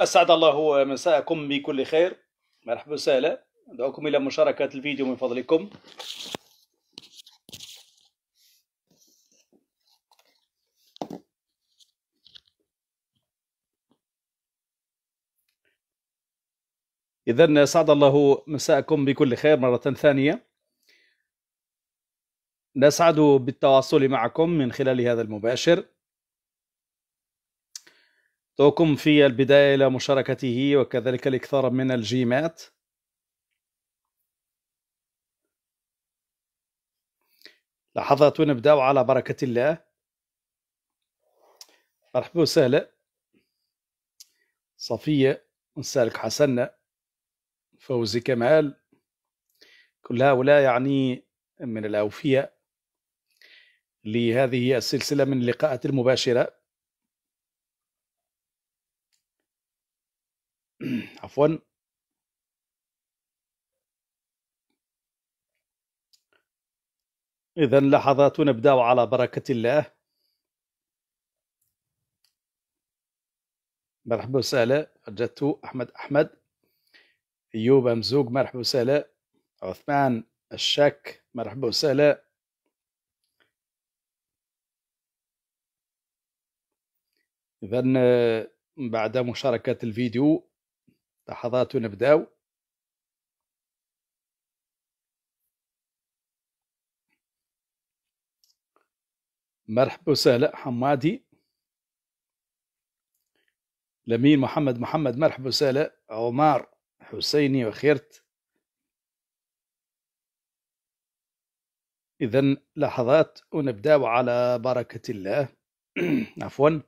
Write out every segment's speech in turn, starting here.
أسعد الله مساءكم بكل خير مرحبا وسهلا أدعوكم إلى مشاركة الفيديو من فضلكم إذا اسعد الله مساءكم بكل خير مرة ثانية نسعد بالتواصل معكم من خلال هذا المباشر توكم في البداية إلى مشاركته وكذلك الإكثار من الجيمات لحظات ونبدأ على بركة الله مرحبا وسهلا صفية ونسالك حسنة فوزي كمال كل هؤلاء يعني من الأوفياء لهذه السلسلة من اللقاءات المباشرة عفوا إذا لحظات نبدأ على بركة الله مرحبا وسهلا جاتو أحمد أحمد أيوب أمزوق مرحبا وسهلا عثمان الشاك مرحبا وسهلا إذا آه، بعد مشاركة الفيديو لحظات ونبداو مرحبا وسهلا حمادي لمين محمد محمد مرحبا وسهلا عمار حسيني وخيرت إذا لحظات ونبدأ على بركة الله عفوا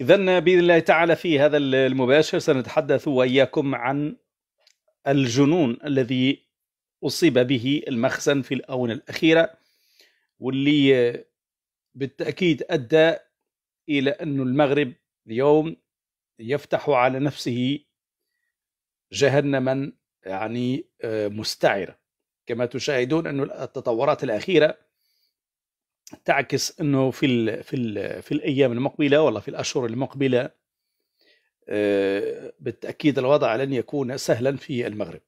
إذا بإذن الله تعالى في هذا المباشر سنتحدث وإياكم عن الجنون الذي أصيب به المخزن في الآونة الأخيرة واللي بالتأكيد أدى إلى أن المغرب اليوم يفتح على نفسه جهنما يعني آه، مستعرة كما تشاهدون أن التطورات الأخيرة تعكس انه في ال في ال في الايام المقبله ولا في الاشهر المقبله آه، بالتاكيد الوضع لن يكون سهلا في المغرب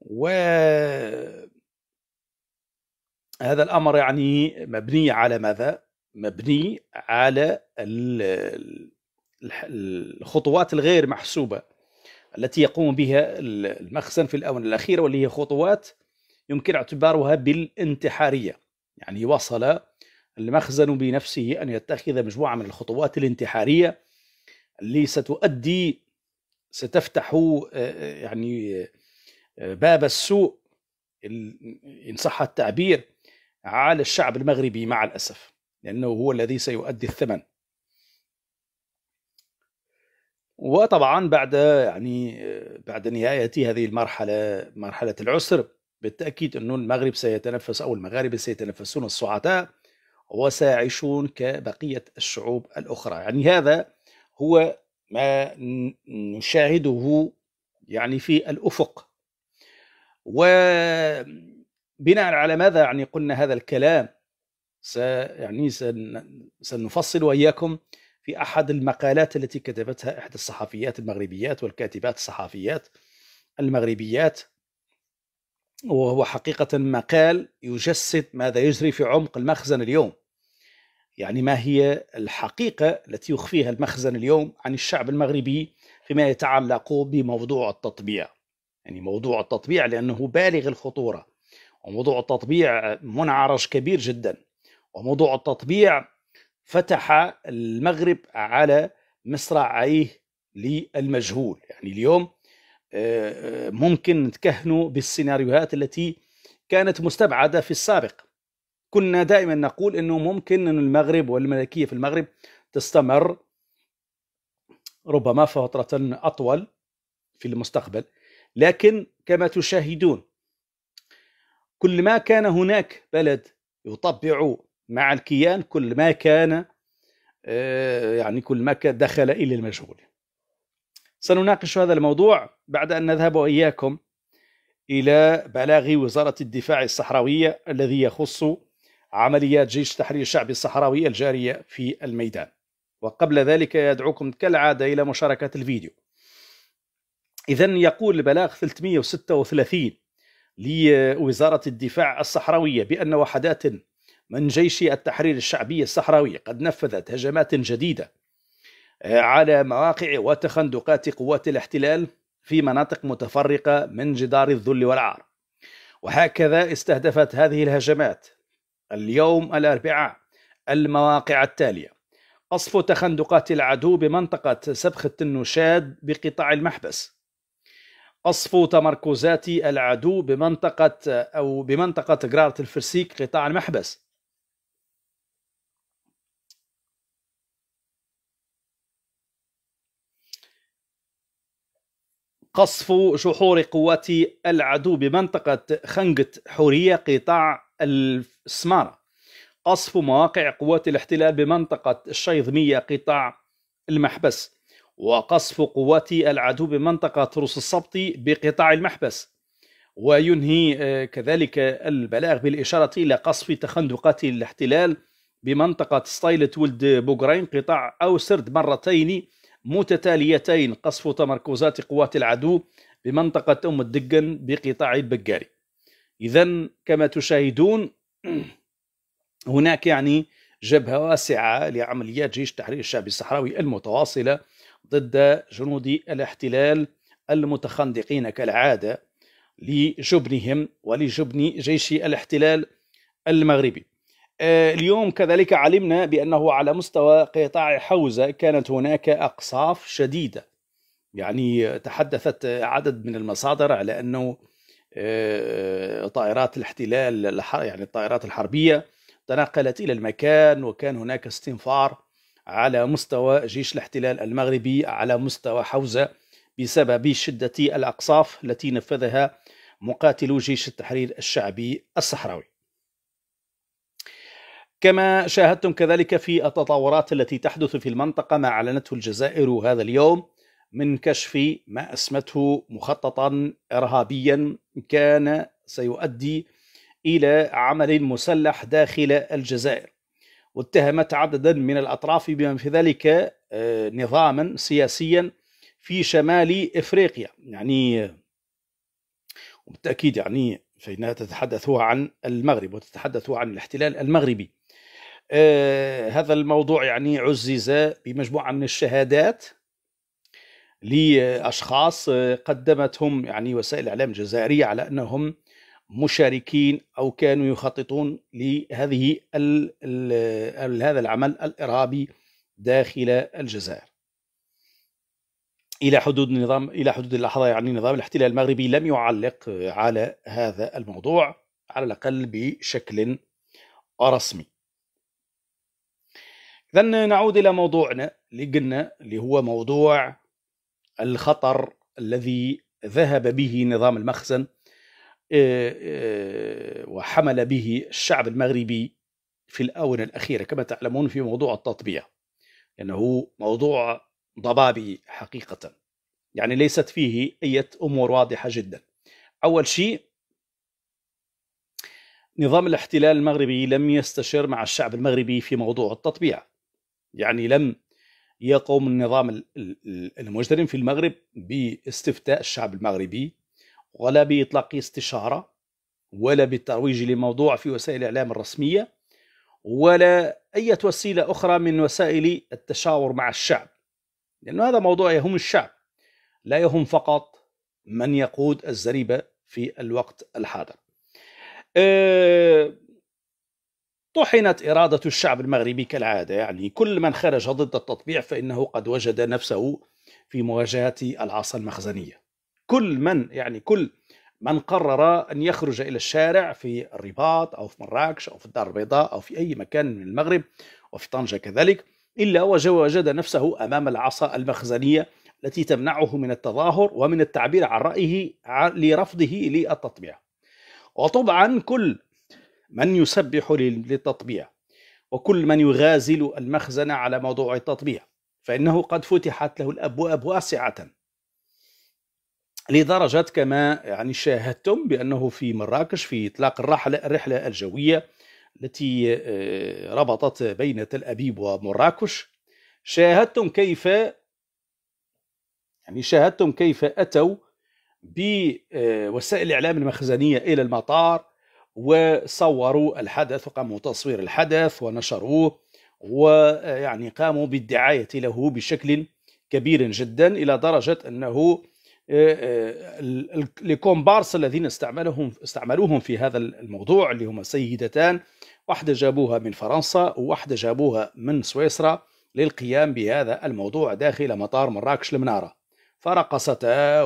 و هذا الامر يعني مبني على ماذا مبني على الخطوات الغير محسوبه التي يقوم بها المخزن في الاونه الاخيره واللي هي خطوات يمكن اعتبارها بالانتحاريه يعني وصل المخزن بنفسه أن يتخذ مجموعة من الخطوات الانتحارية اللي ستؤدي ستفتح آه، آه، يعني آه، باب السوء إن صح التعبير على الشعب المغربي مع الأسف لأنه هو الذي سيؤدي الثمن وطبعا بعد يعني بعد نهاية هذه المرحلة مرحلة العسر بالتأكيد أن المغرب سيتنفس أو المغاربة سيتنفسون الصعداء وسيعيشون كبقية الشعوب الأخرى يعني هذا هو ما نشاهده يعني في الأفق وبناء على ماذا يعني قلنا هذا الكلام س يعني سنفصل وإياكم في أحد المقالات التي كتبتها إحدى الصحفيات المغربيات والكاتبات الصحفيات المغربيات وهو حقيقة مقال يجسد ماذا يجري في عمق المخزن اليوم يعني ما هي الحقيقة التي يخفيها المخزن اليوم عن الشعب المغربي فيما يتعلق بموضوع التطبيع يعني موضوع التطبيع لأنه بالغ الخطورة وموضوع التطبيع منعرج كبير جدا وموضوع التطبيع فتح المغرب على مصراعيه للمجهول يعني اليوم ممكن نتكهنوا بالسيناريوهات التي كانت مستبعده في السابق كنا دائما نقول انه ممكن ان المغرب والملكيه في المغرب تستمر ربما فتره اطول في المستقبل لكن كما تشاهدون كل ما كان هناك بلد يطبع مع الكيان كل ما كان آه، يعني كل ما دخل الى المجهول سنناقش هذا الموضوع بعد أن نذهب وإياكم إلى بلاغ وزارة الدفاع الصحراوية الذي يخص عمليات جيش تحرير الشعب الصحراوي الجارية في الميدان وقبل ذلك يدعوكم كالعادة إلى مشاركة الفيديو إذا يقول البلاغ 336 لوزارة الدفاع الصحراوية بأن وحدات من جيش التحرير الشعبي الصحراوي قد نفذت هجمات جديدة على مواقع وتخندقات قوات الاحتلال في مناطق متفرقة من جدار الذل والعار وهكذا استهدفت هذه الهجمات اليوم الأربعاء المواقع التالية قصف تخندقات العدو بمنطقة سبخة النشاد بقطاع المحبس قصف تمركزات العدو بمنطقة أو بمنطقة جرارة الفرسيك قطاع المحبس قصف شحور قوات العدو بمنطقة خنقة حورية قطاع السمارة قصف مواقع قوات الاحتلال بمنطقة الشيضمية قطاع المحبس وقصف قوات العدو بمنطقة روس السبطي بقطاع المحبس وينهي آه، كذلك البلاغ بالإشارة إلى قصف تخندقات الاحتلال بمنطقة ستايلت ولد بوغرين قطاع أوسرد مرتين متتاليتين قصف تمركزات قوات العدو بمنطقة أم الدقن بقطاع البقاري إذا كما تشاهدون هناك يعني جبهة واسعة لعمليات جيش تحرير الشعب الصحراوي المتواصلة ضد جنود الاحتلال المتخندقين كالعادة لجبنهم ولجبن جيش الاحتلال المغربي آه، اليوم كذلك علمنا بأنه على مستوى قطاع حوزة كانت هناك أقصاف شديدة يعني تحدثت عدد من المصادر على أنه آه، طائرات الاحتلال يعني الطائرات الحربية تنقلت إلى المكان وكان هناك استنفار على مستوى جيش الاحتلال المغربي على مستوى حوزة بسبب شدة الأقصاف التي نفذها مقاتلو جيش التحرير الشعبي الصحراوي كما شاهدتم كذلك في التطورات التي تحدث في المنطقة ما أعلنته الجزائر هذا اليوم من كشف ما أسمته مخططا إرهابيا كان سيؤدي إلى عمل مسلح داخل الجزائر واتهمت عددا من الأطراف بما في ذلك آه، نظاما سياسيا في شمال إفريقيا يعني وبالتأكيد يعني فإنها تتحدث عن المغرب وتتحدث عن الاحتلال المغربي آه، هذا الموضوع يعني عزز بمجموعة من الشهادات لأشخاص آه، قدمتهم يعني وسائل الإعلام الجزائرية على أنهم مشاركين أو كانوا يخططون لهذه هذا العمل الإرهابي داخل الجزائر إلى حدود النظام إلى حدود اللحظة يعني نظام الاحتلال المغربي لم يعلق على هذا الموضوع على الأقل بشكل رسمي اذا نعود الى موضوعنا اللي قلنا اللي هو موضوع الخطر الذي ذهب به نظام المخزن آه، آه، وحمل به الشعب المغربي في الآونة الأخيرة كما تعلمون في موضوع التطبيع لأنه موضوع ضبابي حقيقة يعني ليست فيه أي أمور واضحة جدا أول شيء نظام الاحتلال المغربي لم يستشر مع الشعب المغربي في موضوع التطبيع يعني لم يقوم النظام المجرم في المغرب باستفتاء الشعب المغربي ولا بإطلاق استشارة ولا بالترويج لموضوع في وسائل الإعلام الرسمية ولا أي وسيلة أخرى من وسائل التشاور مع الشعب لأن هذا موضوع يهم الشعب لا يهم فقط من يقود الزريبة في الوقت الحاضر أه طحنت إرادة الشعب المغربي كالعادة يعني كل من خرج ضد التطبيع فإنه قد وجد نفسه في مواجهة العصا المخزنية كل من يعني كل من قرر أن يخرج إلى الشارع في الرباط أو في مراكش أو في الدار البيضاء أو في أي مكان من المغرب وفي طنجة كذلك إلا وجد نفسه أمام العصا المخزنية التي تمنعه من التظاهر ومن التعبير عن رأيه لرفضه للتطبيع وطبعا كل من يسبح للتطبيع وكل من يغازل المخزن على موضوع التطبيع فإنه قد فتحت له الأبواب واسعة لدرجة كما يعني شاهدتم بأنه في مراكش في إطلاق الرحلة, الرحلة الجوية التي آه، ربطت بين تل أبيب ومراكش شاهدتم كيف يعني شاهدتم كيف أتوا بوسائل آه، الإعلام المخزنية إلى المطار وصوروا الحدث وقاموا تصوير الحدث ونشروه ويعني قاموا بالدعاية له بشكل كبير جدا إلى درجة أنه الكومبارس آه، آه، الذين استعملهم استعملوهم في هذا الموضوع اللي هما سيدتان واحدة جابوها من فرنسا وواحدة جابوها من سويسرا للقيام بهذا الموضوع داخل مطار مراكش المنارة فرقصتا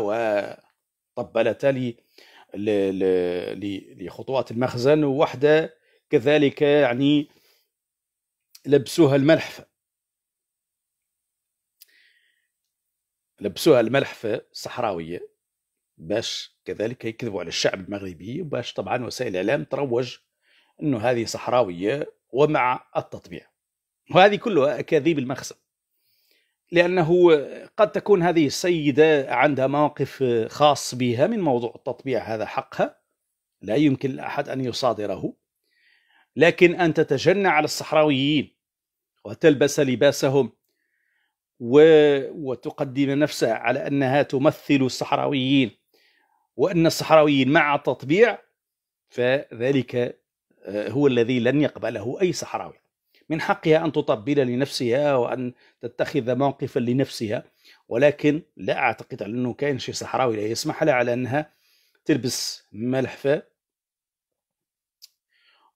وطبلتا لخطوات المخزن وواحدة كذلك يعني لبسوها الملحفة لبسوها الملحفة الصحراوية باش كذلك يكذبوا على الشعب المغربي باش طبعا وسائل الإعلام تروج أنه هذه صحراوية ومع التطبيع وهذه كلها أكاذيب المخزن لانه قد تكون هذه السيده عندها موقف خاص بها من موضوع التطبيع هذا حقها لا يمكن لاحد ان يصادره لكن ان تتجنى على الصحراويين وتلبس لباسهم و... وتقدم نفسها على انها تمثل الصحراويين وان الصحراويين مع التطبيع فذلك آه، هو الذي لن يقبله اي صحراوي من حقها أن تطبل لنفسها وأن تتخذ موقفا لنفسها ولكن لا أعتقد أنه كاين شي صحراوي لا يسمح لها على أنها تلبس ملحفة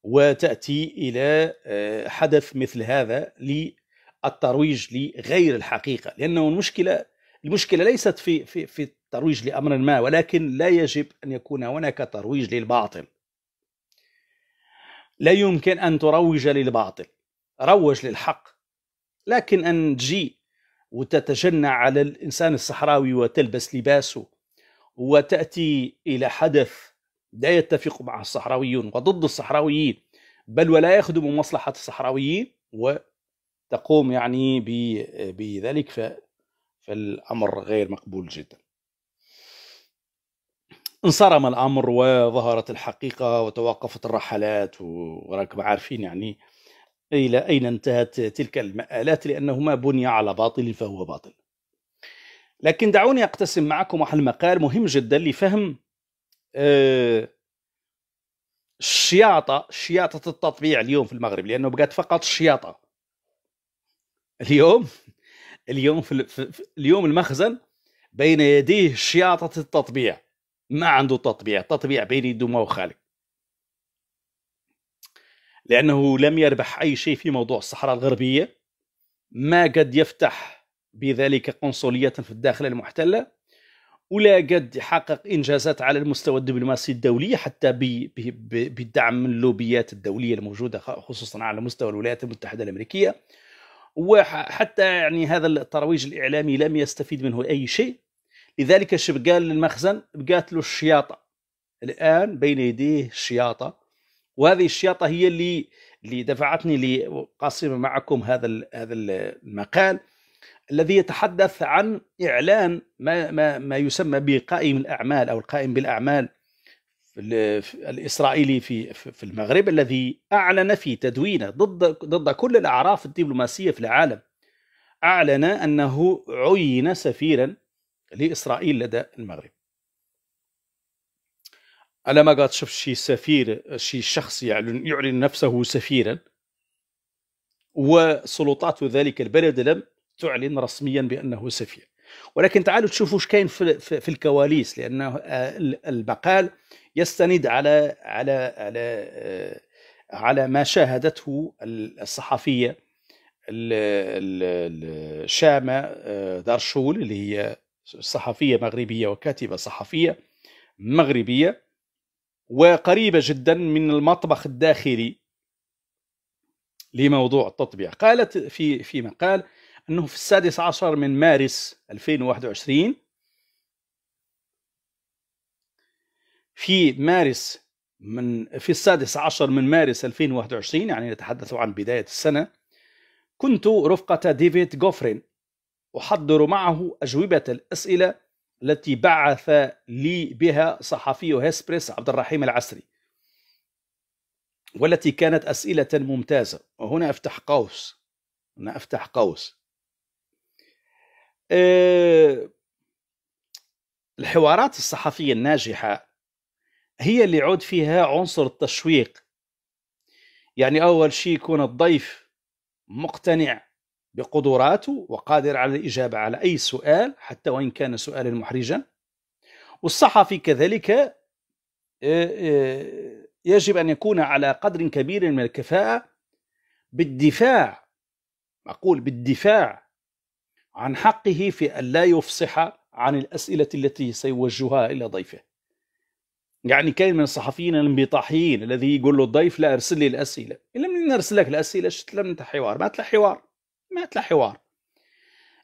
وتأتي إلى آه، حدث مثل هذا للترويج لغير الحقيقة لأنه المشكلة المشكلة ليست في في في الترويج لأمر ما ولكن لا يجب أن يكون هناك ترويج للباطل لا يمكن أن تروج للباطل روج للحق لكن أن تجي وتتجنى على الإنسان الصحراوي وتلبس لباسه وتأتي إلى حدث لا يتفق مع الصحراويون وضد الصحراويين بل ولا يخدم مصلحة الصحراويين وتقوم يعني بذلك فالأمر غير مقبول جدا انصرم الأمر وظهرت الحقيقة وتوقفت الرحلات وراكم عارفين يعني إلى أين انتهت تلك المآلات لأنهما بني على باطل فهو باطل لكن دعوني أقتسم معكم واحد المقال مهم جدا لفهم الشياطة آه، شياطة التطبيع اليوم في المغرب لأنه بقات فقط الشياطة اليوم اليوم في, في اليوم المخزن بين يديه شياطة التطبيع ما عنده تطبيع تطبيع بين يده ما وخالك لأنه لم يربح أي شيء في موضوع الصحراء الغربية ما قد يفتح بذلك قنصلية في الداخل المحتلة ولا قد يحقق إنجازات على المستوى الدبلوماسي الدولي حتى بدعم اللوبيات الدولية الموجودة خصوصا على مستوى الولايات المتحدة الأمريكية وحتى يعني هذا الترويج الإعلامي لم يستفيد منه أي شيء لذلك شبقال المخزن بقات له الشياطة الآن بين يديه الشياطة وهذه الشياطه هي اللي اللي دفعتني لقاسم معكم هذا هذا المقال الذي يتحدث عن اعلان ما ما, ما يسمى بقائم الاعمال او القائم بالاعمال الاسرائيلي في في المغرب الذي اعلن في تدوينه ضد ضد كل الاعراف الدبلوماسيه في العالم اعلن انه عين سفيرا لاسرائيل لدى المغرب على ما قد شفت شي سفير شي شخص يعلن, يعلن نفسه سفيرا وسلطات ذلك البلد لم تعلن رسميا بانه سفير ولكن تعالوا تشوفوا ايش كاين في, في الكواليس لانه المقال يستند على على على آه، على ما شاهدته الصحفيه الشامة آه، دارشول اللي هي صحفيه مغربيه وكاتبه صحفيه مغربيه وقريبة جدا من المطبخ الداخلي لموضوع التطبيع قالت في في مقال أنه في السادس عشر من مارس 2021 في مارس من في السادس عشر من مارس 2021 يعني نتحدث عن بداية السنة كنت رفقة ديفيد جوفرين أحضر معه أجوبة الأسئلة التي بعث لي بها صحفي هيسبريس عبد الرحيم العسري والتي كانت أسئلة ممتازة وهنا أفتح قوس هنا أفتح قوس آه، الحوارات الصحفية الناجحة هي اللي يعود فيها عنصر التشويق يعني أول شيء يكون الضيف مقتنع بقدراته وقادر على الإجابة على أي سؤال حتى وإن كان سؤالا محرجا والصحفي كذلك آه، آه، يجب أن يكون على قدر كبير من الكفاءة بالدفاع أقول بالدفاع عن حقه في أن لا يفصح عن الأسئلة التي سيوجهها إلى ضيفه يعني كاين من الصحفيين الانبطاحيين الذي يقول له الضيف لا أرسل لي الأسئلة إن لم نرسل لك الأسئلة لم حوار ما حوار معناتها له حوار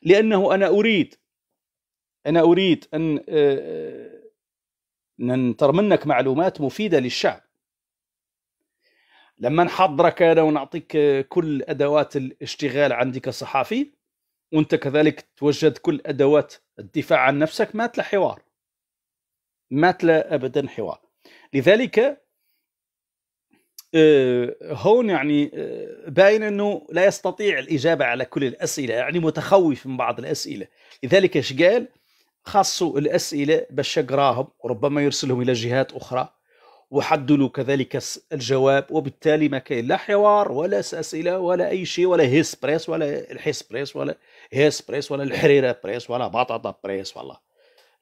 لانه انا اريد انا اريد ان آه، آه، ننتر منك معلومات مفيده للشعب لما نحضرك انا ونعطيك آه، كل ادوات الاشتغال عندك كصحفي وانت كذلك توجد كل ادوات الدفاع عن نفسك ما تلا حوار ما تلا ابدا حوار لذلك آه، هون يعني آه، باين انه لا يستطيع الاجابه على كل الاسئله يعني متخوف من بعض الاسئله لذلك ايش قال خاصوا الاسئله باش يقراهم وربما يرسلهم الى جهات اخرى وحدلوا كذلك الجواب وبالتالي ما كاين لا حوار ولا اسئله ولا اي شيء ولا هيس بريس ولا الحيس بريس ولا هيس بريس ولا الحريره بريس ولا بطاطا بريس والله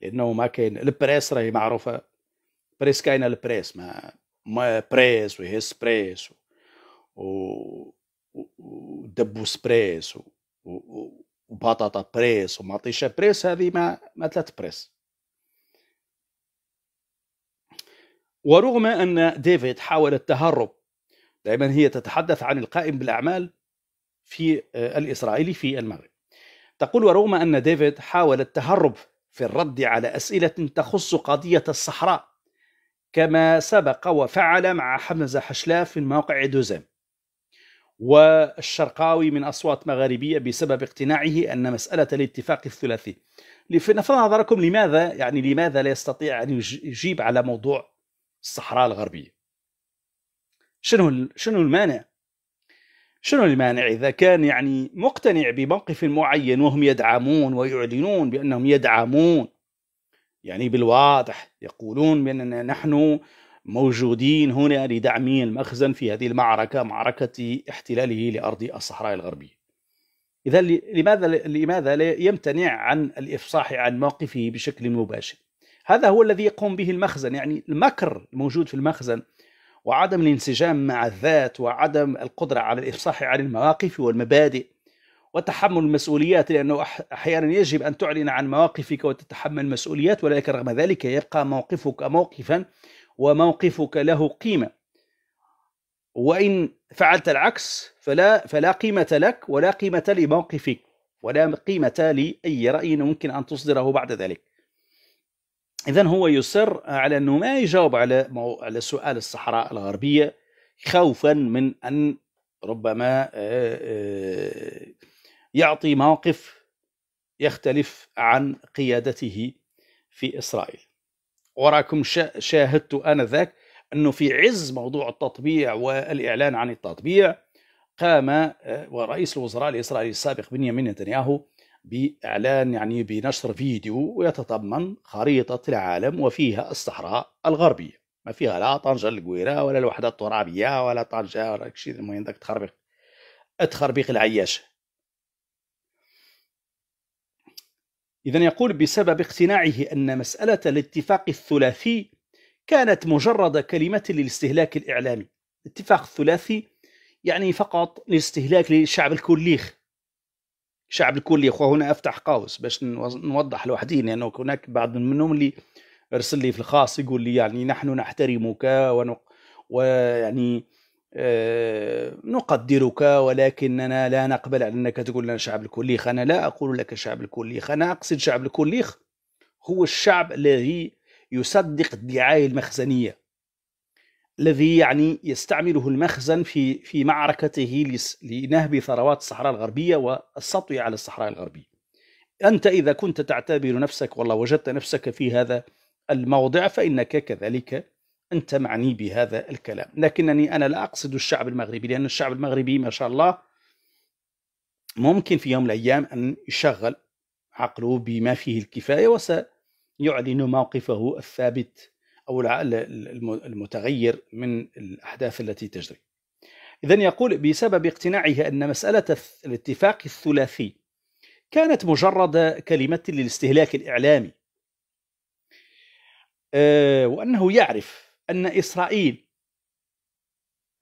لانه ما كاين البريس راهي معروفه بريس كاينه البريس ما ما بريس respresso, o, و o دبوس بريس وبطاطا بريس ومطيشة بريس هذه ما ما ثلاث بريس ورغم أن ديفيد حاول التهرب دائما هي تتحدث عن القائم بالأعمال في الإسرائيلي في المغرب تقول ورغم أن ديفيد حاول التهرب في الرد على أسئلة تخص قضية الصحراء كما سبق وفعل مع حمزة حشلاف من موقع دوزم والشرقاوي من أصوات مغاربية بسبب اقتناعه أن مسألة الاتفاق الثلاثي لنفرض نظركم لماذا يعني لماذا لا يستطيع أن يجيب على موضوع الصحراء الغربية شنو شنو المانع؟ شنو المانع إذا كان يعني مقتنع بموقف معين وهم يدعمون ويعلنون بأنهم يدعمون يعني بالواضح يقولون بأننا نحن موجودين هنا لدعم المخزن في هذه المعركة معركة احتلاله لأرض الصحراء الغربية إذا لماذا لماذا لا يمتنع عن الإفصاح عن موقفه بشكل مباشر هذا هو الذي يقوم به المخزن يعني المكر الموجود في المخزن وعدم الانسجام مع الذات وعدم القدرة على الإفصاح عن المواقف والمبادئ وتحمل المسؤوليات لأنه أحيانا يجب أن تعلن عن مواقفك وتتحمل مسؤوليات ولكن رغم ذلك يبقى موقفك موقفا وموقفك له قيمة وإن فعلت العكس فلا, فلا قيمة لك ولا قيمة لموقفك ولا قيمة لأي رأي ممكن أن تصدره بعد ذلك إذا هو يصر على أنه ما يجاوب على على سؤال الصحراء الغربية خوفا من أن ربما آآ آآ يعطي موقف يختلف عن قيادته في إسرائيل وراكم شاهدت آنذاك أنه في عز موضوع التطبيع والإعلان عن التطبيع قام آه، ورئيس الوزراء الإسرائيلي السابق بنيامين نتنياهو بإعلان يعني بنشر فيديو ويتضمن خريطة العالم وفيها الصحراء الغربية ما فيها لا طنجة القويرة ولا الوحدة الترابية ولا طنجة ولا شيء المهم ذاك تخربق تخربيق العياشة إذا يقول بسبب اقتناعه أن مسألة الاتفاق الثلاثي كانت مجرد كلمة للاستهلاك الإعلامي الاتفاق الثلاثي يعني فقط لاستهلاك للشعب الكليخ شعب الكليخ وهنا أفتح قوس باش نوضح لوحدي لأنه يعني هناك بعض منهم اللي ارسل لي في الخاص يقول لي يعني نحن نحترمك ونق... ويعني آه، نقدرك ولكننا لا نقبل على أنك تقول لنا شعب الكوليخ أنا لا أقول لك شعب الكوليخ أنا أقصد شعب الكوليخ هو الشعب الذي يصدق الدعايه المخزنية الذي يعني يستعمله المخزن في في معركته لنهب ثروات الصحراء الغربية والسطو على الصحراء الغربية أنت إذا كنت تعتبر نفسك والله وجدت نفسك في هذا الموضع فإنك كذلك أنت معني بهذا الكلام لكنني أنا لا أقصد الشعب المغربي لأن الشعب المغربي ما شاء الله ممكن في يوم من الأيام أن يشغل عقله بما فيه الكفاية وسيعلن موقفه الثابت أو المتغير من الأحداث التي تجري إذا يقول بسبب اقتناعه أن مسألة الاتفاق الثلاثي كانت مجرد كلمة للاستهلاك الإعلامي آه، وأنه يعرف أن إسرائيل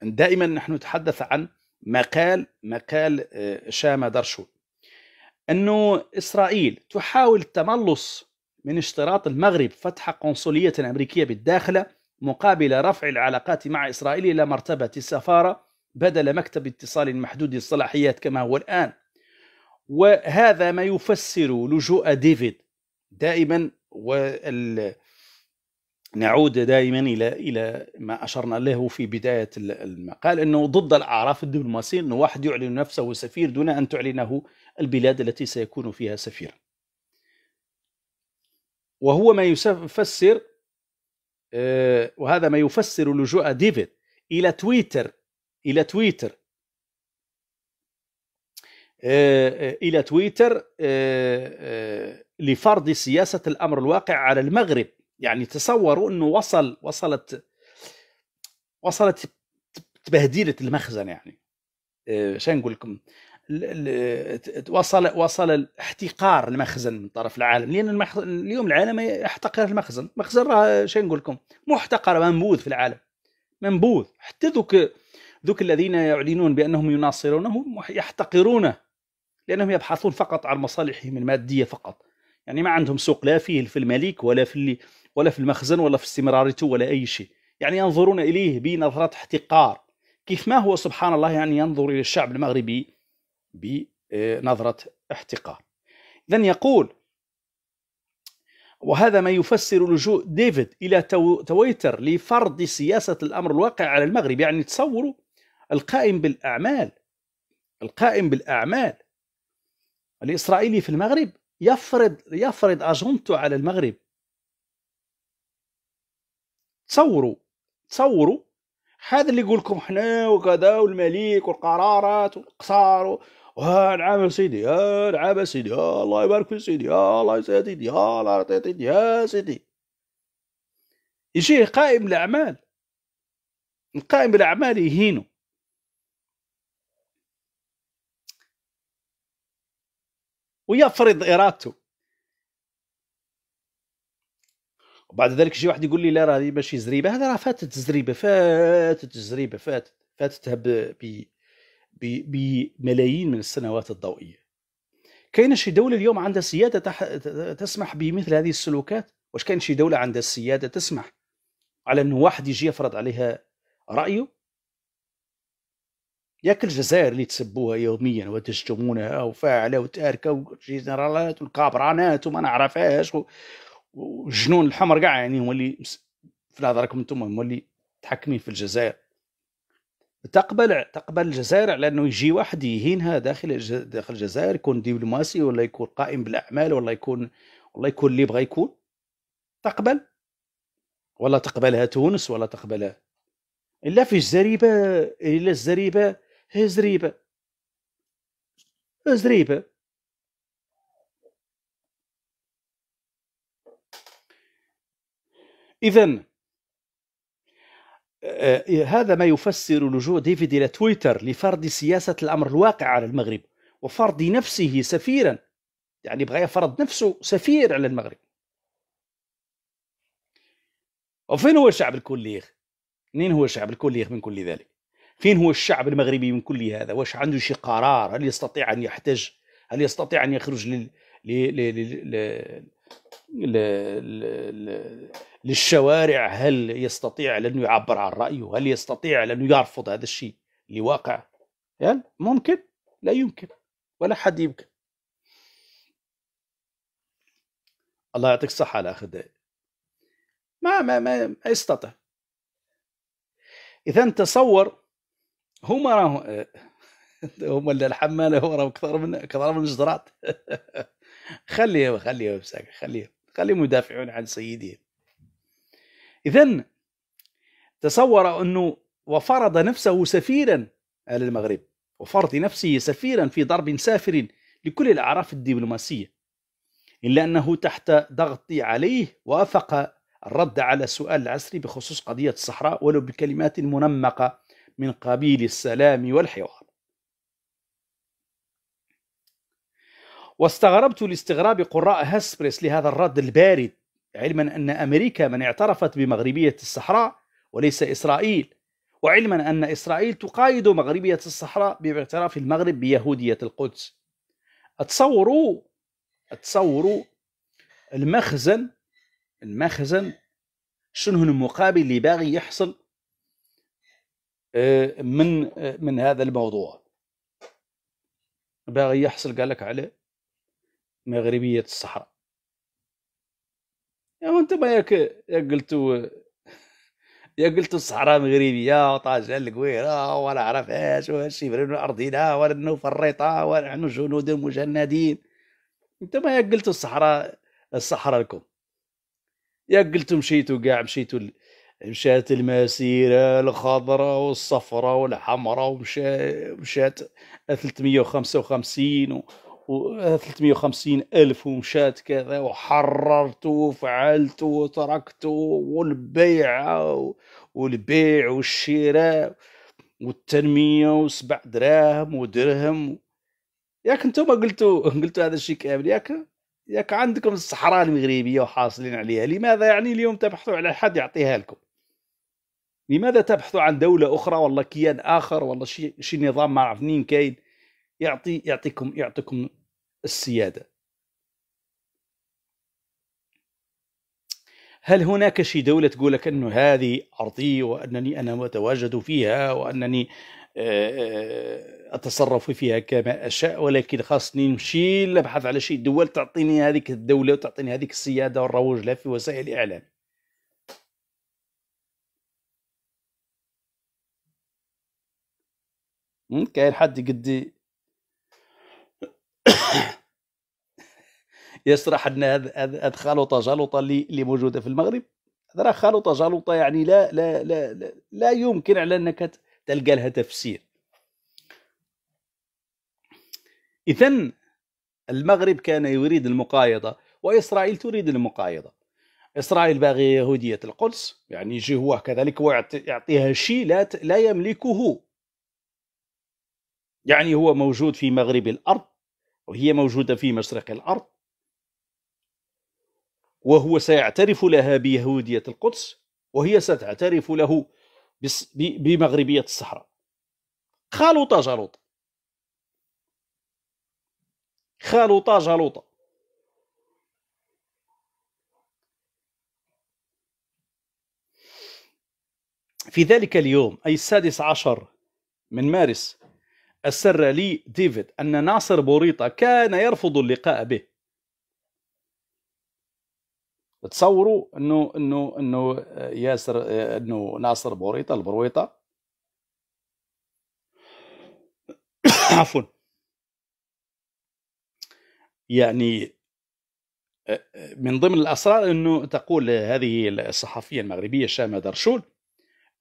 دائما نحن نتحدث عن مقال مقال آه، شامة درشو أنه إسرائيل تحاول التملص من اشتراط المغرب فتح قنصلية أمريكية بالداخل مقابل رفع العلاقات مع إسرائيل إلى مرتبة السفارة بدل مكتب اتصال محدود الصلاحيات كما هو الآن وهذا ما يفسر لجوء ديفيد دائما وال نعود دائما الى الى ما اشرنا له في بدايه المقال انه ضد الاعراف الدبلوماسيه انه واحد يعلن نفسه سفير دون ان تعلنه البلاد التي سيكون فيها سفيرا. وهو ما يفسر آه، وهذا ما يفسر لجوء ديفيد الى تويتر الى تويتر آه، الى تويتر آه، لفرض سياسه الامر الواقع على المغرب يعني تصوروا انه وصل وصلت وصلت تبهدلت المخزن يعني آه، شنو نقول لكم وصل وصل احتقار المخزن من طرف العالم لان المخزن اليوم العالم يحتقر المخزن المخزن راه شنو نقول لكم محتقر منبوذ في العالم منبوذ حتى ذوك ذوك الذين يعلنون بانهم يناصرونه يحتقرونه لانهم يبحثون فقط عن مصالحهم الماديه فقط يعني ما عندهم سوق لا فيه في الملك ولا في اللي ولا في المخزن ولا في استمرارته ولا أي شيء يعني ينظرون إليه بنظرة احتقار كيف ما هو سبحان الله يعني ينظر إلى الشعب المغربي بنظرة احتقار إذا يقول وهذا ما يفسر لجوء ديفيد إلى تويتر لفرض سياسة الأمر الواقع على المغرب يعني تصوروا القائم بالأعمال القائم بالأعمال الإسرائيلي في المغرب يفرض يفرض اجندته على المغرب تصوروا تصوروا هذا اللي يقول لكم حنا وكذا والملك والقرارات والقصار وها آه، نعم سيدي آه، نعم يا نعم سيدي يا آه، الله يبارك في سيدي يا الله يسعدك يا الله يعطيك يا سيدي يجي قائم الاعمال القائم بالاعمال يهينه ويفرض ارادته وبعد ذلك يجي واحد يقول لي لا راه هذه ماشي زريبه هذا راه فاتت زريبه فاتت زريبه فاتت فاتتها بملايين من السنوات الضوئيه كاين شي دوله اليوم عندها سياده تح... تسمح بمثل هذه السلوكات واش كاين شي دوله عندها السياده تسمح على انه واحد يجي يفرض عليها رايه ياك الجزائر اللي تسبوها يوميا وتشتمونها وفاعله وتاركه وجنرالات والكابرانات وما نعرفهاش والجنون الحمر كاع يعني هو اللي في نظركم انتم هما اللي متحكمين في الجزائر تقبل تقبل الجزائر على انه يجي واحد يهينها داخل داخل الجزائر يكون دبلوماسي ولا يكون قائم بالاعمال ولا يكون ولا يكون اللي بغى يكون تقبل ولا تقبلها تونس ولا تقبلها الا في الزريبه الا الزريبه هزريبه هزريبه اذا آه، آه، هذا ما يفسر لجوء ديفيد الى تويتر لفرض سياسه الامر الواقع على المغرب وفرض نفسه سفيرا يعني بغى يفرض نفسه سفير على المغرب وفين هو الشعب الكليخ؟ منين هو الشعب الكليخ من كل ذلك؟ فين هو الشعب المغربي من كل هذا واش عنده شي قرار هل يستطيع أن يحتج هل يستطيع أن يخرج لل... لل... لل... للشوارع هل يستطيع أن يعبر عن رأيه هل يستطيع أن يرفض هذا الشيء اللي واقع هل ممكن لا يمكن ولا حد يمكن الله يعطيك الصحة على أخذ ما ما ما, ما يستطيع إذا تصور هما راهم هما اللي الحماله هو راهم كثر من كثر من الجدرات خليهم خليهم بساك خليهم خليهم يدافعون عن سيدهم اذا تصور انه وفرض نفسه سفيرا على المغرب وفرض نفسه سفيرا في ضرب سافر لكل الاعراف الدبلوماسيه الا انه تحت ضغط عليه وافق الرد على السؤال العسري بخصوص قضيه الصحراء ولو بكلمات منمقه من قبيل السلام والحوار واستغربت لاستغراب قراء هسبريس لهذا الرد البارد علما أن أمريكا من اعترفت بمغربية الصحراء وليس إسرائيل وعلما أن إسرائيل تقايد مغربية الصحراء باعتراف المغرب بيهودية القدس أتصوروا أتصوروا المخزن المخزن شنو المقابل اللي باغي يحصل من من هذا الموضوع باغي يحصل قالك على مغربيه الصحراء يا يعني انت ما ياك يا قلتو يا قلتو الصحراء مغربيه وطاجة القويره ولا عرف اش والشبرين ارضنا ولا فريطة ولا ونحن جنود مجندين انت ما ياك قلتو الصحراء الصحراء لكم يا قلتو مشيتو كاع مشيتو مشات المسيرة الخضراء والصفراء والحمراء ومشات مشات 355 و... و 350 ألف ومشات كذا وحررت وفعلت وتركت والبيع والبيع والشراء والتنمية وسبع دراهم ودرهم ياك نتوما قلتوا قلتوا هذا الشيء كامل ياك ياك عندكم الصحراء المغربية وحاصلين عليها لماذا يعني اليوم تبحثوا على حد يعطيها لكم لماذا تبحث عن دولة أخرى ولا كيان آخر ولا شيء شي نظام ما عرف منين كاين يعطي يعطيكم يعطيكم السيادة هل هناك شي دولة تقول لك أنه هذه أرضي وأنني أنا متواجد فيها وأنني آه، آه، أتصرف فيها كما أشاء ولكن خاصني نمشي نبحث على شي دول تعطيني هذه الدولة وتعطيني هذه السيادة والروج لها في وسائل الإعلام كاين حد قد يشرح لنا هذا خلطه جلطه اللي موجوده في المغرب هذا راه خلطه جلطه يعني لا لا لا لا, لا يمكن على انك تلقى لها تفسير اذا المغرب كان يريد المقايضه واسرائيل تريد المقايضه اسرائيل باغي يهوديه القدس يعني يجي هو كذلك ويعطيها شيء لا لا يملكه يعني هو موجود في مغرب الأرض وهي موجودة في مشرق الأرض وهو سيعترف لها بيهودية القدس وهي ستعترف له بمغربية الصحراء خالوطة جلوطة خالوطة جلوطة في ذلك اليوم أي السادس عشر من مارس أسر لي ديفيد أن ناصر بوريطة كان يرفض اللقاء به تصوروا انه انه انه ياسر انه ناصر بوريطه البرويطه عفوا يعني من ضمن الاسرار انه تقول هذه الصحفيه المغربيه شامه درشول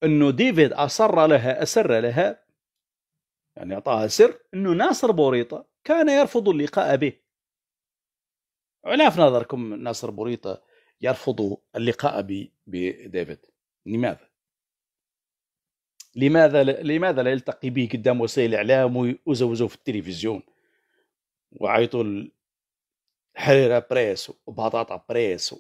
انه ديفيد اصر لها اسر لها يعني أعطاها سر أنه ناصر بوريطة كان يرفض اللقاء به علاف نظركم ناصر بوريطة يرفض اللقاء بديفيد لماذا؟ لماذا لماذا لا يلتقي به قدام وسائل الاعلام ويزوزوا في التلفزيون وعيطوا الحريره بريس وبطاطا بريس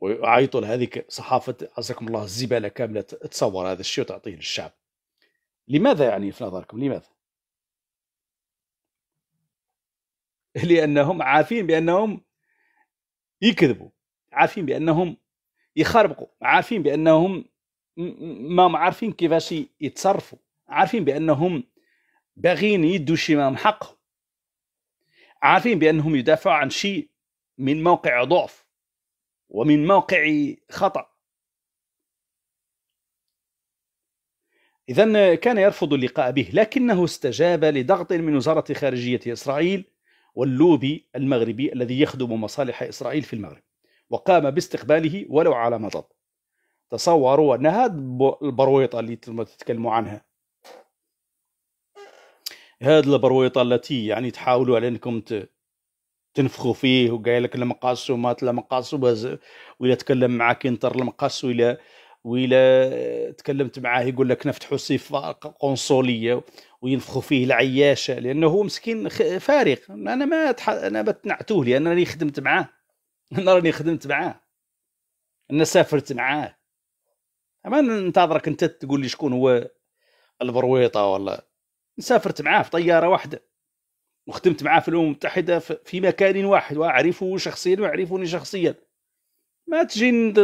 وعيطوا لهذيك صحافه عزكم الله الزباله كامله تصور هذا الشيء وتعطيه للشعب لماذا يعني في نظركم لماذا لانهم عارفين بانهم يكذبوا عارفين بانهم يخربقوا عارفين بانهم ما عارفين كيفاش يتصرفوا عارفين بانهم باغيين يدوا شي ما حقهم عارفين بانهم يدافعوا عن شيء من موقع ضعف ومن موقع خطا إذا كان يرفض اللقاء به لكنه استجاب لضغط من وزارة خارجية إسرائيل واللوبي المغربي الذي يخدم مصالح إسرائيل في المغرب وقام باستقباله ولو على مضض تصوروا أن هذه البرويطة اللي تتكلموا عنها هذه البرويطة التي يعني تحاولوا على أنكم تنفخوا فيه وقال لك المقاس وما المقاس وإلا تكلم معك انتر المقاس ولا وإلا تكلمت معاه يقول لك نفتحوا صفة قنصلية وينفخوا فيه العياشة لأنه هو مسكين فارغ أنا ما تح... أنا بتنعتوه لأن أنا راني خدمت معاه أنا راني خدمت معاه أنا سافرت معاه أما ننتظرك أنت تقول لي شكون هو البرويطة ولا سافرت معاه في طيارة واحدة وخدمت معاه في الأمم المتحدة في مكان واحد وأعرفه شخصيا وأعرفني شخصيا ما تجي انت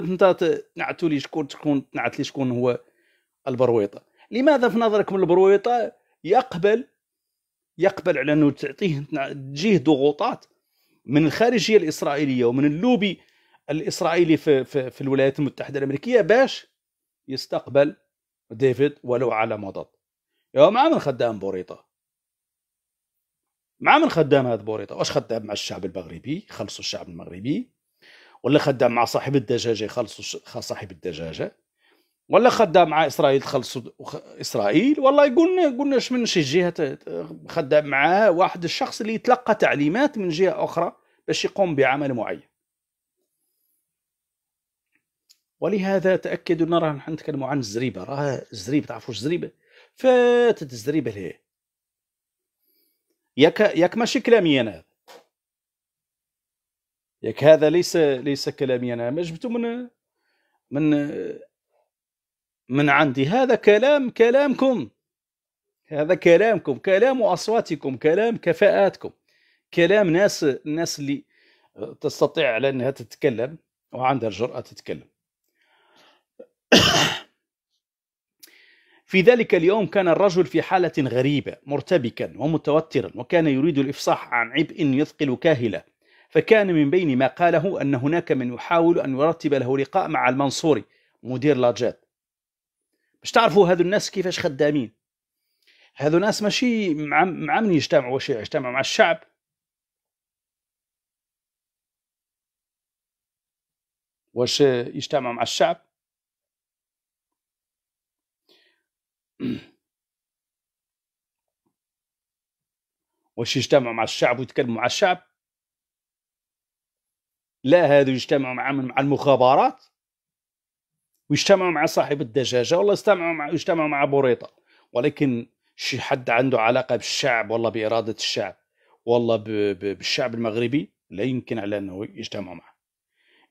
تنعتوا لي شكون تكون تنعت لي شكون هو البرويطه لماذا في نظركم البرويطه يقبل يقبل على انه تعطيه تجيه ضغوطات من الخارجيه الاسرائيليه ومن اللوبي الاسرائيلي في في, في الولايات المتحده الامريكيه باش يستقبل ديفيد ولو على مضض يا مع من خدام بوريطه مع من خدام هذا بوريطه واش خدام مع الشعب المغربي خلصوا الشعب المغربي ولا خدام مع صاحب الدجاجه يخلصوا صاحب الدجاجه ولا خدام مع اسرائيل تخلصوا اسرائيل والله قلنا قلنا من شي جهه خدام مع واحد الشخص اللي يتلقى تعليمات من جهه اخرى باش يقوم بعمل معين ولهذا تاكدوا ان راه نحن نتكلموا عن الزريبه راه الزريبه تعرفوا الزريبه فاتت الزريبه لهيه ياك ياك ماشي كلامي انا ياك هذا ليس ليس كلامي انا ما جبته من من من عندي هذا كلام كلامكم هذا كلامكم كلام اصواتكم كلام كفاءاتكم كلام ناس الناس اللي تستطيع على انها تتكلم وعندها الجرأة تتكلم في ذلك اليوم كان الرجل في حالة غريبة مرتبكا ومتوترا وكان يريد الإفصاح عن عبء يثقل كاهلة فكان من بين ما قاله أن هناك من يحاول أن يرتب له لقاء مع المنصوري مدير لاجات باش تعرفوا هذو الناس كيفاش خدامين هذو ناس ماشي مع, من يجتمعوا واش يجتمعوا مع الشعب واش يجتمعوا مع الشعب واش يجتمعوا مع الشعب ويتكلموا مع الشعب لا هذا يجتمعوا مع من مع المخابرات ويجتمعوا مع صاحب الدجاجه ولا يجتمعوا مع يجتمعوا مع بوريطه ولكن شي حد عنده علاقه بالشعب والله باراده الشعب والله بالشعب المغربي لا يمكن على انه يجتمعوا معه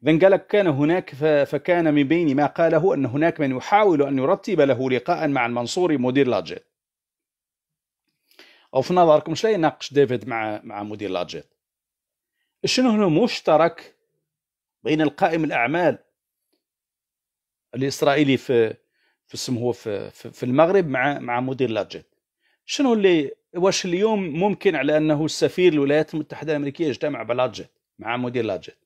إذا قال لك كان هناك فكان من بين ما قاله أن هناك من يحاول أن يرتب له لقاء مع المنصوري مدير لاجيت أو في نظركم شلي يناقش ديفيد مع مع مدير لاجيت شنو هو مشترك بين القائم الاعمال الاسرائيلي في في هو في, في, في المغرب مع مع مدير لاجيت شنو اللي واش اليوم ممكن على انه السفير الولايات المتحده الامريكيه يجتمع بلاجيت مع مدير لاجيت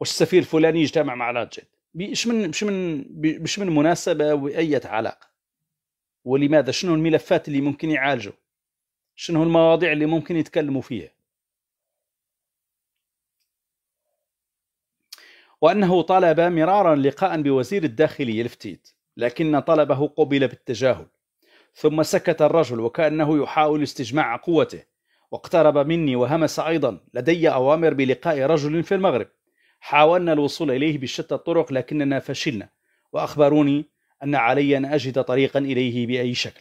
والسفير الفلاني يجتمع مع لاجيت باش من باش من باش من مناسبه واي علاقه ولماذا شنو الملفات اللي ممكن يعالجوا شنو المواضيع اللي ممكن يتكلموا فيها وأنه طلب مرارا لقاء بوزير الداخلية الفتيت لكن طلبه قبل بالتجاهل ثم سكت الرجل وكأنه يحاول استجماع قوته واقترب مني وهمس أيضا لدي أوامر بلقاء رجل في المغرب حاولنا الوصول إليه بشتى الطرق لكننا فشلنا وأخبروني أن علي أن أجد طريقا إليه بأي شكل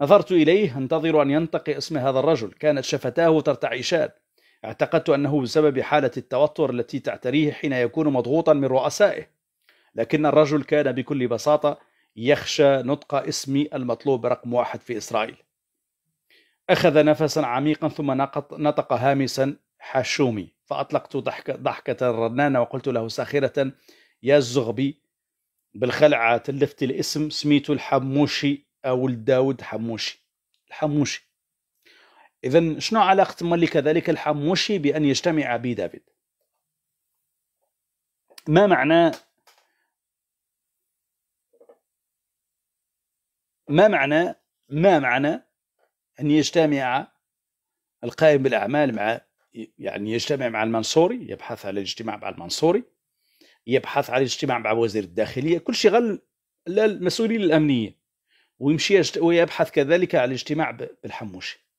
نظرت إليه أنتظر أن ينطق اسم هذا الرجل كانت شفتاه ترتعشان اعتقدت أنه بسبب حالة التوتر التي تعتريه حين يكون مضغوطا من رؤسائه لكن الرجل كان بكل بساطة يخشى نطق اسم المطلوب رقم واحد في إسرائيل أخذ نفسا عميقا ثم نطق هامسا حشومي فأطلقت ضحكة, ضحكة رنانة وقلت له ساخرة يا الزغبي بالخلعة تلفت الاسم سميته الحموشي أو الداود حموشي الحموشي إذا شنو علاقة ملك ذلك الحموشي بأن يجتمع بدافيد؟ ما معنى ما معنى ما معنى أن يجتمع القائم بالأعمال مع يعني يجتمع مع المنصوري يبحث على الاجتماع مع المنصوري يبحث على الاجتماع مع وزير الداخلية كل شيء غل المسؤولين الأمنية ويمشي ويبحث كذلك على الاجتماع بالحموشي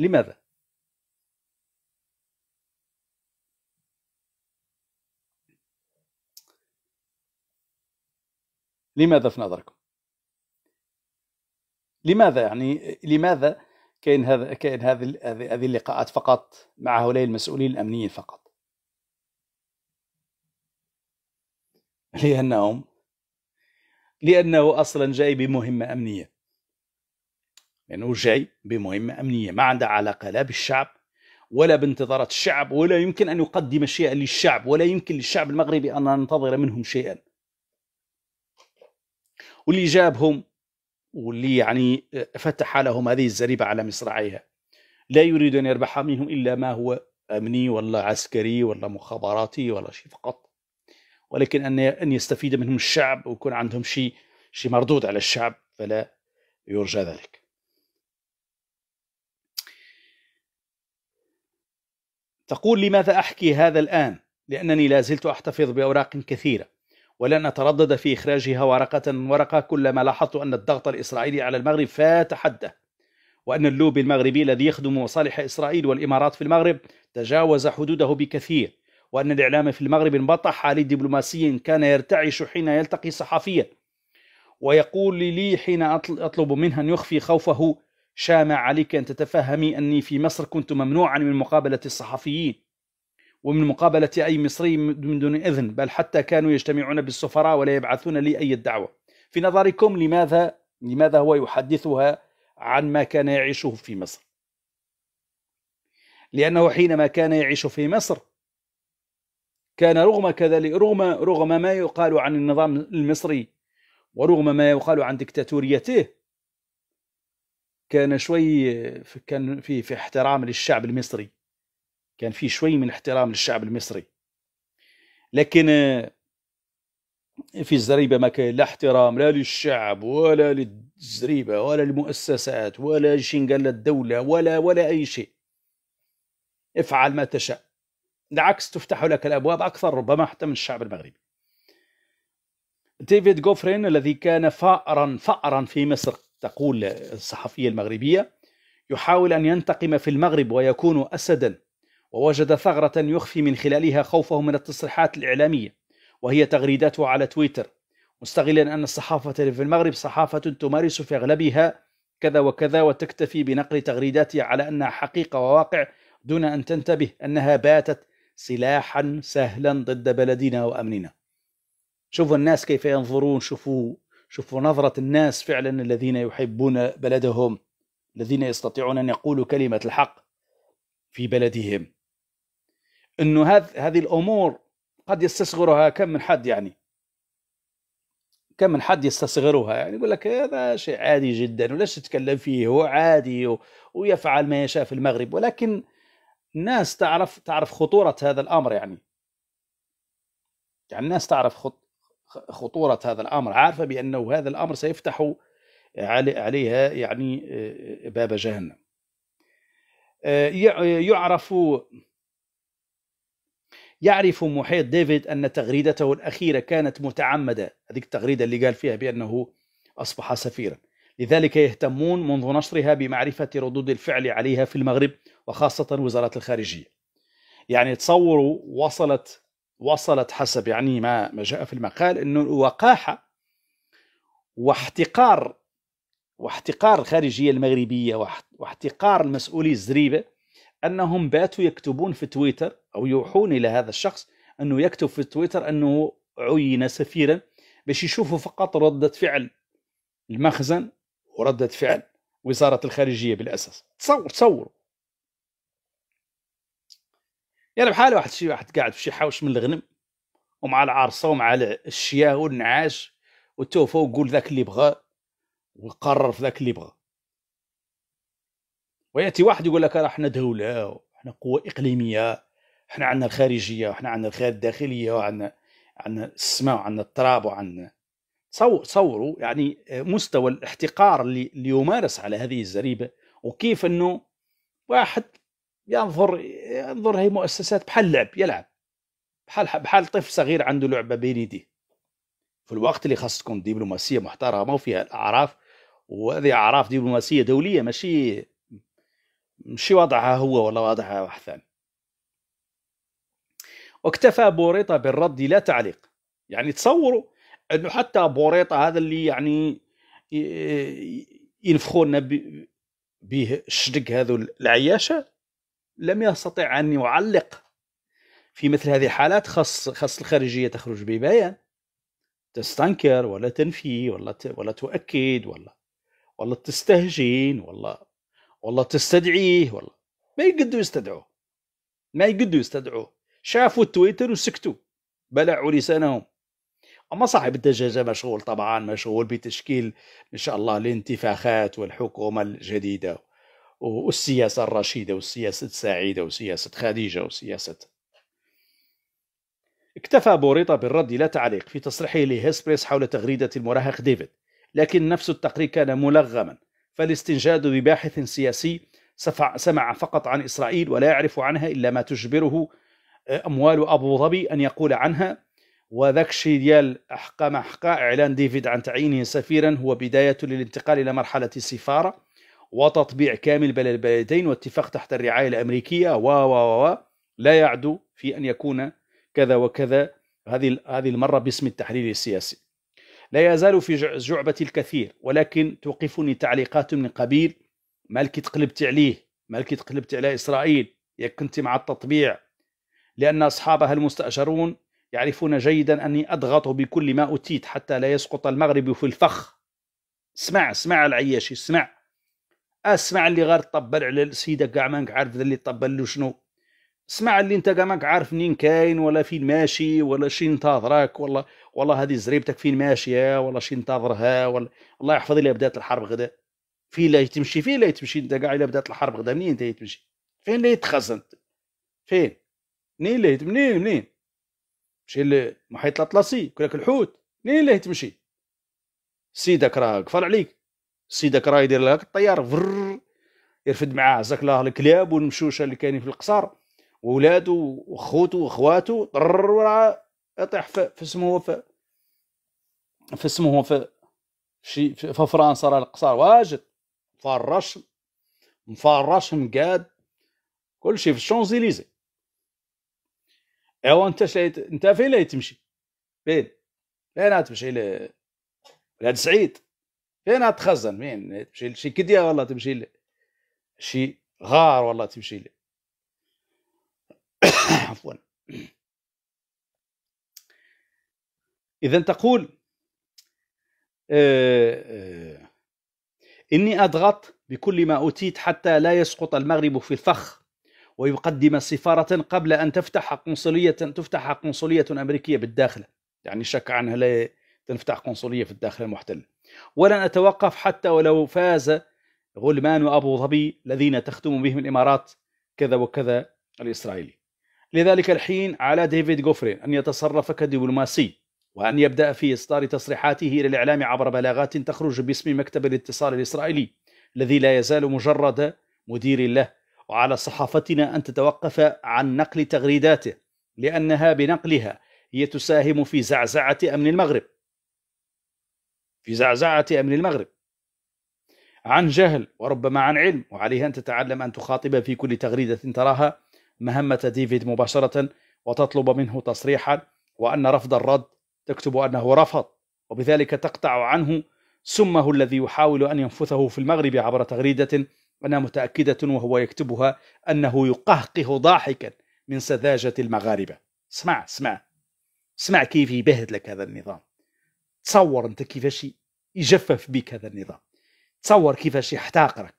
لماذا؟ لماذا في نظركم؟ لماذا يعني لماذا كاين هذا كاين هذه هذه اللقاءات فقط مع هؤلاء المسؤولين الامنيين فقط؟ لانهم لانه اصلا جاي بمهمه امنيه لأنه جاي بمهمة أمنية ما عندها علاقة لا بالشعب ولا بانتظارات الشعب ولا يمكن أن يقدم شيئا للشعب ولا يمكن للشعب المغربي أن ننتظر منهم شيئا واللي جابهم واللي يعني فتح لهم هذه الزريبة على مصراعيها لا يريد أن يربح منهم إلا ما هو أمني ولا عسكري ولا مخابراتي ولا شيء فقط ولكن أن أن يستفيد منهم الشعب ويكون عندهم شيء شيء مردود على الشعب فلا يرجى ذلك تقول لماذا أحكي هذا الآن؟ لأنني لا زلت أحتفظ بأوراق كثيرة ولن أتردد في إخراجها ورقة ورقة كلما لاحظت أن الضغط الإسرائيلي على المغرب فات حده وأن اللوبي المغربي الذي يخدم مصالح إسرائيل والإمارات في المغرب تجاوز حدوده بكثير وأن الإعلام في المغرب انبطح دبلوماسي كان يرتعش حين يلتقي صحفيا ويقول لي حين أطلب منه أن يخفي خوفه شامع عليك أن تتفهمي أني في مصر كنت ممنوعا من مقابلة الصحفيين ومن مقابلة أي مصري من دون إذن بل حتى كانوا يجتمعون بالسفراء ولا يبعثون لي أي دعوة في نظركم لماذا لماذا هو يحدثها عن ما كان يعيشه في مصر لأنه حينما كان يعيش في مصر كان رغم كذلك رغم رغم ما يقال عن النظام المصري ورغم ما يقال عن دكتاتوريته كان شوي كان في في احترام للشعب المصري كان في شوي من احترام للشعب المصري لكن في الزريبه ما كان لا احترام لا للشعب ولا للزريبه ولا للمؤسسات ولا شيء قال الدوله ولا ولا اي شيء افعل ما تشاء بالعكس تفتح لك الابواب اكثر ربما حتى من الشعب المغربي ديفيد جوفرين الذي كان فأرا فأرا في مصر تقول الصحفية المغربية يحاول أن ينتقم في المغرب ويكون أسدا ووجد ثغرة يخفي من خلالها خوفه من التصريحات الإعلامية وهي تغريداته على تويتر مستغلا أن الصحافة في المغرب صحافة تمارس في أغلبها كذا وكذا وتكتفي بنقل تغريداتها على أنها حقيقة وواقع دون أن تنتبه أنها باتت سلاحا سهلا ضد بلدنا وأمننا شوفوا الناس كيف ينظرون شوفوا شوفوا نظرة الناس فعلا الذين يحبون بلدهم الذين يستطيعون أن يقولوا كلمة الحق في بلدهم أنه هذ هذه الأمور قد يستصغرها كم من حد يعني كم من حد يستصغرها يعني يقول لك هذا شيء عادي جدا ولاش تتكلم فيه هو عادي و... ويفعل ما يشاء في المغرب ولكن الناس تعرف تعرف خطورة هذا الأمر يعني يعني الناس تعرف خط خطورة هذا الأمر عارفة بأنه هذا الأمر سيفتح عليها يعني باب جهنم يعرف يعرف محيط ديفيد أن تغريدته الأخيرة كانت متعمدة هذيك التغريدة اللي قال فيها بأنه أصبح سفيرا لذلك يهتمون منذ نشرها بمعرفة ردود الفعل عليها في المغرب وخاصة وزارة الخارجية يعني تصوروا وصلت وصلت حسب يعني ما ما جاء في المقال انه الوقاحه واحتقار واحتقار الخارجيه المغربيه واحتقار المسؤولي الزريبه انهم باتوا يكتبون في تويتر او يوحون الى هذا الشخص انه يكتب في تويتر انه عين سفيرا باش يشوفوا فقط رده فعل المخزن ورده فعل وزاره الخارجيه بالاساس تصور تصوروا يلا بحال واحد شي واحد قاعد في شي حوش من الغنم ومع العرصه ومع الشياه والنعاش وتوفى وقول ذاك اللي بغى ويقرر في ذاك اللي بغى وياتي واحد يقول لك راه حنا دوله حنا قوه اقليميه حنا عندنا الخارجيه وحنا عندنا الخير الداخليه وعندنا عندنا السماء وعندنا التراب وعندنا تصوروا يعني مستوى الاحتقار اللي, اللي يمارس على هذه الزريبه وكيف انه واحد ينظر ينظر هي مؤسسات بحال لعب يلعب بحال بحال طفل صغير عنده لعبه بين يديه في الوقت اللي خاص تكون دبلوماسيه محترمه وفيها الاعراف وهذه اعراف دبلوماسيه دوليه ماشي ماشي وضعها هو ولا وضعها واحد ثاني واكتفى بوريطه بالرد لا تعليق يعني تصوروا انه حتى بوريطه هذا اللي يعني ينفخونا به الشدق هذو العياشه لم يستطع أن يعلق في مثل هذه الحالات خاص خاص الخارجية تخرج ببيان تستنكر ولا تنفي ولا ت... ولا تؤكد ولا ولا تستهجن ولا ولا تستدعيه والله ما يقدروا يستدعوه ما يقدروا يستدعوه شافوا التويتر وسكتوا بلعوا لسانهم اما صاحب الدجاجه مشغول طبعا مشغول بتشكيل ان شاء الله الانتفاخات والحكومه الجديده والسياسة الرشيدة والسياسة سعيدة وسياسة خديجة وسياسة اكتفى بوريطة بالرد لا تعليق في تصريحه لهسبريس حول تغريدة المراهق ديفيد لكن نفس التقرير كان ملغما فالاستنجاد بباحث سياسي سمع فقط عن إسرائيل ولا يعرف عنها إلا ما تجبره آه، أموال أبو ظبي أن يقول عنها وذاك الشيء ديال أحقام أحقاء إعلان ديفيد عن تعيينه سفيرا هو بداية للانتقال إلى مرحلة السفارة وتطبيع كامل بين البلدين واتفاق تحت الرعاية الأمريكية و و و لا يعدو في أن يكون كذا وكذا هذه هذه المرة باسم التحرير السياسي لا يزال في جعبة الكثير ولكن توقفني تعليقات من قبيل مالك تقلبت عليه مالك تقلبت على إسرائيل ياك كنت مع التطبيع لأن أصحابها المستأجرون يعرفون جيدا أني أضغط بكل ما أتيت حتى لا يسقط المغرب في الفخ اسمع اسمع العياشي اسمع اسمع اللي غير طبل على سيدك كاع مانك عارف اللي طبل له شنو اسمع اللي انت كاع ما عارف منين كاين ولا فين ماشي ولا شي انتظرك ولا والله هذه زريبتك فين ماشيه ولا شي انتظرها ولا الله يحفظ الا بدات الحرب غدا فين لا تمشي فين لا تمشي انت كاع الا بدات الحرب غدا منين انت تمشي فين اللي تخزن فين منين اللي منين منين مشي المحيط الاطلسي كلك الحوت منين اللي تمشي سيدك راه قفل عليك سيدك راه يدير لك الطيار فر يرفد معاه زاك الكلاب والمشوشه اللي كاينين في القصر وولادو وخوتو وخواتو طر وراه يطيح في اسمه في في اسمه في شي في, فرنسا راه القصار واجد فرش مفرش مقاد كلشي في الشونزيليزي ايوا انت شاي انت فين تمشي فين فين تمشي لهاد سعيد فين تخزن مين تمشي لشي كديه والله تمشي لشي غار والله تمشي لي عفوا اذا تقول آه، آه، اني اضغط بكل ما اوتيت حتى لا يسقط المغرب في الفخ ويقدم سفارة قبل أن تفتح قنصلية تفتح قنصلية أمريكية بالداخل يعني شك عنها لا تنفتح قنصلية في الداخل المحتل ولن أتوقف حتى ولو فاز غلمان أبو ظبي الذين تختم بهم الإمارات كذا وكذا الإسرائيلي لذلك الحين على ديفيد جوفرين أن يتصرف كدبلوماسي وأن يبدأ في إصدار تصريحاته إلى الإعلام عبر بلاغات تخرج باسم مكتب الاتصال الإسرائيلي الذي لا يزال مجرد مدير له وعلى صحافتنا أن تتوقف عن نقل تغريداته لأنها بنقلها هي تساهم في زعزعة أمن المغرب في زعزعة أمن المغرب عن جهل وربما عن علم وعليها أن تتعلم أن تخاطب في كل تغريدة تراها مهمة ديفيد مباشرة وتطلب منه تصريحا وأن رفض الرد تكتب أنه رفض وبذلك تقطع عنه سمه الذي يحاول أن ينفثه في المغرب عبر تغريدة أنا متأكدة وهو يكتبها أنه يقهقه ضاحكا من سذاجة المغاربة اسمع اسمع اسمع كيف يبهد لك هذا النظام تصور انت كيفاش يجفف بك هذا النظام تصور كيفاش يحتقرك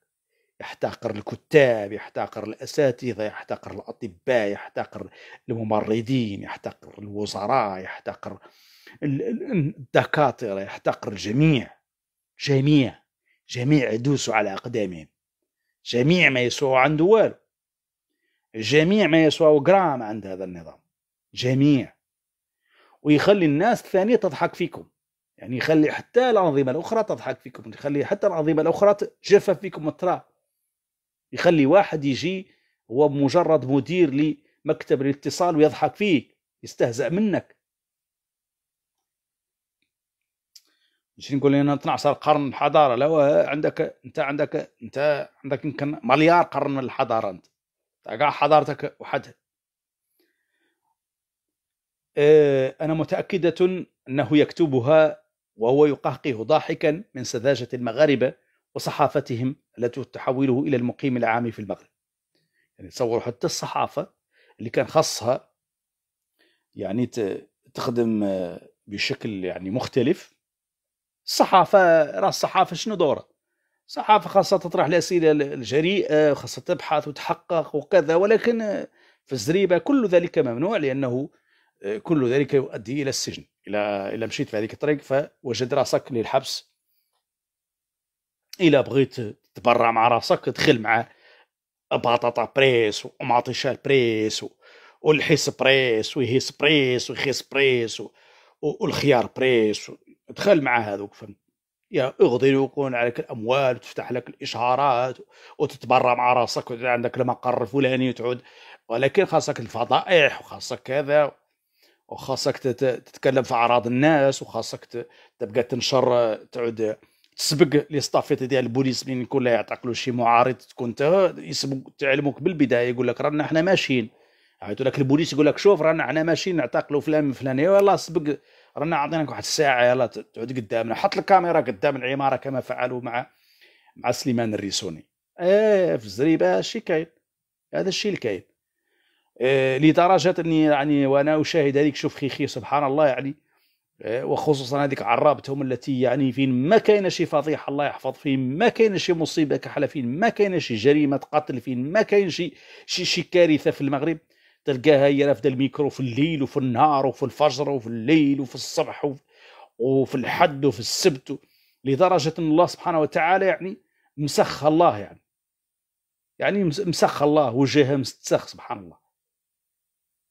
يحتقر الكتاب يحتقر الاساتذه يحتقر الاطباء يحتقر الممرضين يحتقر الوزراء يحتقر الدكاتره يحتقر الجميع جميع جميع يدوسوا على اقدامهم جميع ما يسوى عنده والو جميع ما يسوى جرام عند هذا النظام جميع ويخلي الناس الثانيه تضحك فيكم يعني يخلي حتى الأنظمة الأخرى تضحك فيكم يخلي حتى الأنظمة الأخرى تجفف فيكم التراب يخلي واحد يجي هو مجرد مدير لمكتب الاتصال ويضحك فيك يستهزأ منك مش نقول لنا 12 قرن حضاره لا عندك انت عندك انت عندك يمكن مليار قرن من الحضاره انت كاع حضارتك وحدها اه انا متاكده انه يكتبها وهو يقهقه ضاحكا من سذاجة المغاربة وصحافتهم التي تحوله إلى المقيم العام في المغرب يعني تصوروا حتى الصحافة اللي كان خاصها يعني تخدم بشكل يعني مختلف الصحافة راس الصحافة شنو دورها الصحافة خاصة تطرح الأسئلة الجريئة خاصة تبحث وتحقق وكذا ولكن في الزريبة كل ذلك ممنوع لأنه كل ذلك يؤدي إلى السجن الى الى مشيت في هذيك الطريق فوجد راسك للحبس الى بغيت تبرع مع راسك دخل مع بطاطا بريس وماطيشال بريس والحيس بريس ويهيس بريس ويخيس بريس والخيار بريس دخل مع هذوك فهمت يا اغضي يكون عليك الاموال وتفتح لك الاشهارات وتتبرع مع راسك عندك المقر الفلاني وتعود ولكن خاصك الفضائح وخاصك كذا وخاصك تتكلم في اعراض الناس وخاصك تبقى تنشر تعود تسبق لي ستافيت ديال البوليس من يكون لا شي معارض تكون يسبق تعلمك بالبدايه يقول لك رانا حنا ماشيين عيطوا لك البوليس يقول لك شوف رانا حنا ماشيين نعتقلوا فلان من فلان يلا سبق رانا عطيناك واحد الساعه يلا تعود قدامنا حط الكاميرا قدام العماره كما فعلوا مع مع سليمان الريسوني ايه في الزريبه هادشي كاين هذا الشيء اللي كاين آه، لدرجه اني يعني وانا اشاهد هذيك شوف خيخي سبحان الله يعني آه، وخصوصا هذيك عرابتهم التي يعني فين ما كاين شي فضيحه الله يحفظ فين ما كاين شي مصيبه كحله فين ما كاين شي جريمه قتل فين ما كاين شي شي, شي كارثه في المغرب تلقاها هي رافده الميكرو في الليل وفي النهار وفي الفجر وفي الليل وفي الصبح وفي, الحد وفي السبت لدرجه ان الله سبحانه وتعالى يعني مسخ الله يعني يعني مسخ الله وجهها مستسخ سبحان الله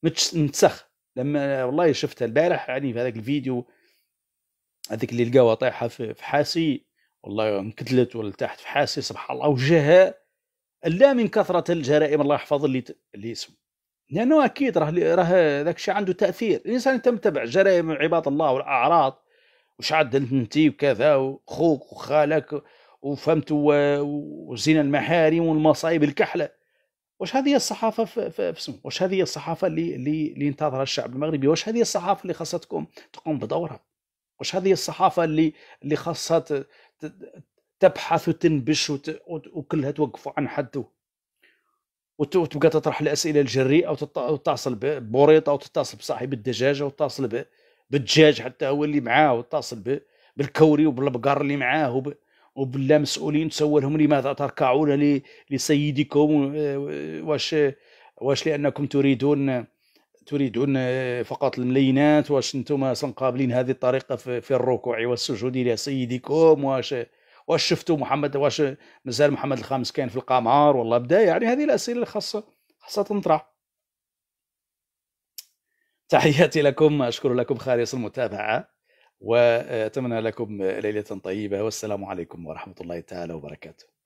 متسخ لما والله شفتها البارح يعني في هذاك الفيديو هذيك اللي لقاوها طايحه في حاسي والله انكتلت ولا تحت في حاسي سبحان الله وجهها لا من كثره الجرائم الله يحفظ اللي اللي اسمه لانه يعني اكيد راه راه ذاك الشيء عنده تاثير الانسان تم تبع جرائم عباد الله والاعراض وش عاد انت وكذا وخوك وخالك وفهمت وزين المحارم والمصايب الكحله واش هذه الصحافة في, في واش هذه الصحافة اللي اللي, اللي ينتظرها الشعب المغربي واش هذه الصحافة اللي خاصتكم تقوم بدورها واش هذه الصحافة اللي اللي خاصها تبحث وتنبش وت... وكلها توقفوا عن حده وتبقى تطرح الاسئله الجريئه وتتصل ببوريطه وتتصل بصاحب الدجاجه وتتصل بالدجاج حتى هو اللي معاه وتتصل بالكوري وبالبقر اللي معاه وب... وبالله مسؤولين تسولهم لماذا تركعون لسيدكم آه، واش واش لانكم تريدون تريدون آه، فقط الملينات واش انتم سنقابلين هذه الطريقه في الركوع والسجود الى سيدكم واش واش شفتوا محمد واش مازال محمد الخامس كان في القمر والله بدا يعني هذه الاسئله اللي خاصه خاصه تنطرح تحياتي لكم اشكر لكم خالص المتابعه واتمنى لكم ليله طيبه والسلام عليكم ورحمه الله تعالى وبركاته